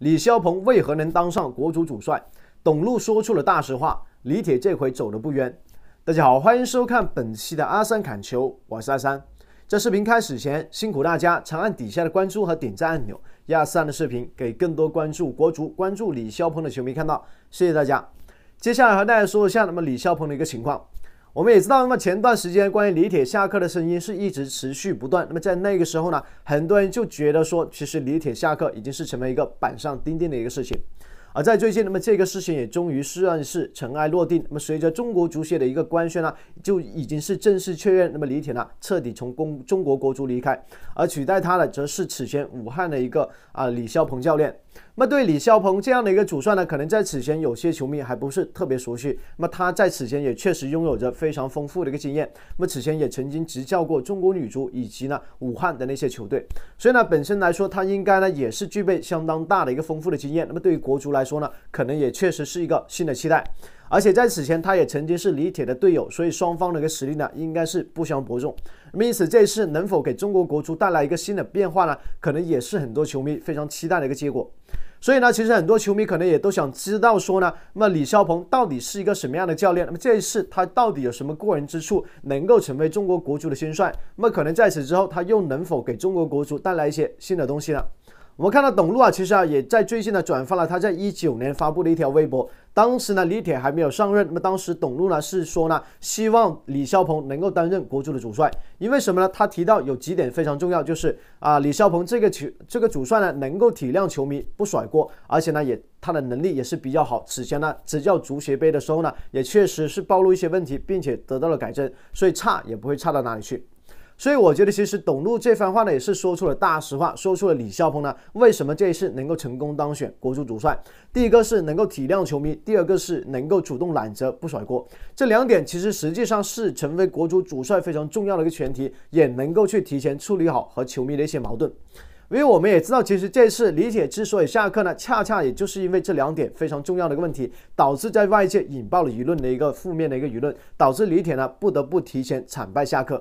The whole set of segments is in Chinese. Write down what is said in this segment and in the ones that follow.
李霄鹏为何能当上国足主帅？董路说出了大实话，李铁这回走的不冤。大家好，欢迎收看本期的阿三砍球，我是阿三。在视频开始前，辛苦大家长按底下的关注和点赞按钮，一二三的视频给更多关注国足、关注李霄鹏的球迷看到，谢谢大家。接下来和大家说一下那么李霄鹏的一个情况。我们也知道，那么前段时间关于李铁下课的声音是一直持续不断。那么在那个时候呢，很多人就觉得说，其实李铁下课已经是成为一个板上钉钉的一个事情。而在最近，那么这个事情也终于算是尘埃落定。那么随着中国足协的一个官宣呢，就已经是正式确认，那么李铁呢彻底从公中国国足离开，而取代他的则是此前武汉的一个啊李霄鹏教练。那么对李霄鹏这样的一个主帅呢，可能在此前有些球迷还不是特别熟悉。那么他在此前也确实拥有着非常丰富的一个经验。那么此前也曾经执教过中国女足以及呢武汉的那些球队。所以呢，本身来说他应该呢也是具备相当大的一个丰富的经验。那么对于国足来说呢，可能也确实是一个新的期待。而且在此前，他也曾经是李铁的队友，所以双方的一个实力呢，应该是不相伯仲。那么，因此这一次能否给中国国足带来一个新的变化呢？可能也是很多球迷非常期待的一个结果。所以呢，其实很多球迷可能也都想知道说呢，那么李霄鹏到底是一个什么样的教练？那么这一次他到底有什么过人之处，能够成为中国国足的新帅？那么可能在此之后，他又能否给中国国足带来一些新的东西呢？我们看到董路啊，其实啊也在最近呢转发了他在一九年发布的一条微博。当时呢李铁还没有上任，那么当时董路呢是说呢希望李霄鹏能够担任国足的主帅，因为什么呢？他提到有几点非常重要，就是啊李霄鹏这个球这个主帅呢能够体谅球迷不甩锅，而且呢也他的能力也是比较好。此前呢执教足协杯的时候呢也确实是暴露一些问题，并且得到了改正，所以差也不会差到哪里去。所以我觉得，其实董路这番话呢，也是说出了大实话，说出了李霄鹏呢为什么这一次能够成功当选国足主帅。第一个是能够体谅球迷，第二个是能够主动揽责不甩锅。这两点其实实际上是成为国足主帅非常重要的一个前提，也能够去提前处理好和球迷的一些矛盾。因为我们也知道，其实这一次李铁之所以下课呢，恰恰也就是因为这两点非常重要的一个问题，导致在外界引爆了舆论的一个负面的一个舆论，导致李铁呢不得不提前惨败下课。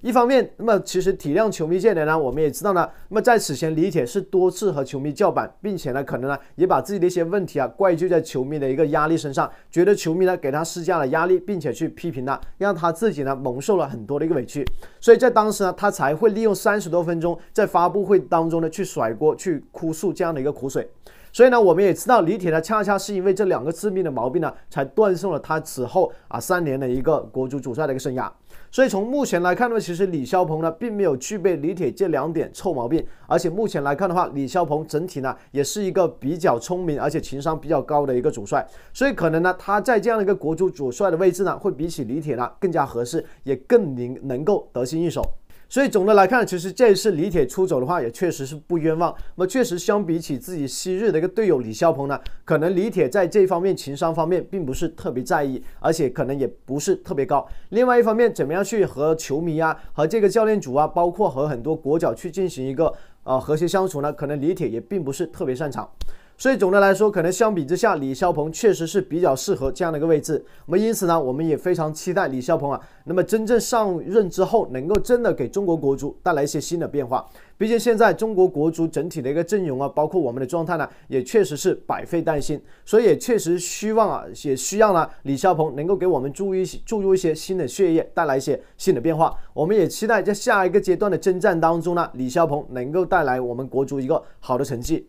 一方面，那么其实体谅球迷这点呢，我们也知道呢。那么在此前，李铁是多次和球迷叫板，并且呢，可能呢也把自己的一些问题啊怪罪在球迷的一个压力身上，觉得球迷呢给他施加了压力，并且去批评他，让他自己呢蒙受了很多的一个委屈。所以在当时呢，他才会利用三十多分钟在发布会当中呢去甩锅、去哭诉这样的一个苦水。所以呢，我们也知道李铁呢，恰恰是因为这两个致命的毛病呢，才断送了他此后啊三年的一个国足主帅的一个生涯。所以从目前来看呢，其实李霄鹏呢，并没有具备李铁这两点臭毛病。而且目前来看的话，李霄鹏整体呢，也是一个比较聪明，而且情商比较高的一个主帅。所以可能呢，他在这样的一个国足主帅的位置呢，会比起李铁呢，更加合适，也更能能够得心应手。所以总的来看，其实这一次李铁出走的话，也确实是不冤枉。那么确实，相比起自己昔日的一个队友李霄鹏呢，可能李铁在这一方面情商方面并不是特别在意，而且可能也不是特别高。另外一方面，怎么样去和球迷啊、和这个教练组啊，包括和很多国脚去进行一个呃和谐相处呢？可能李铁也并不是特别擅长。所以总的来说，可能相比之下，李霄鹏确实是比较适合这样的一个位置。那么因此呢，我们也非常期待李霄鹏啊，那么真正上任之后，能够真的给中国国足带来一些新的变化。毕竟现在中国国足整体的一个阵容啊，包括我们的状态呢，也确实是百废待兴。所以也确实希望啊，也需要呢李霄鹏能够给我们注入注入一些新的血液，带来一些新的变化。我们也期待在下一个阶段的征战当中呢，李霄鹏能够带来我们国足一个好的成绩。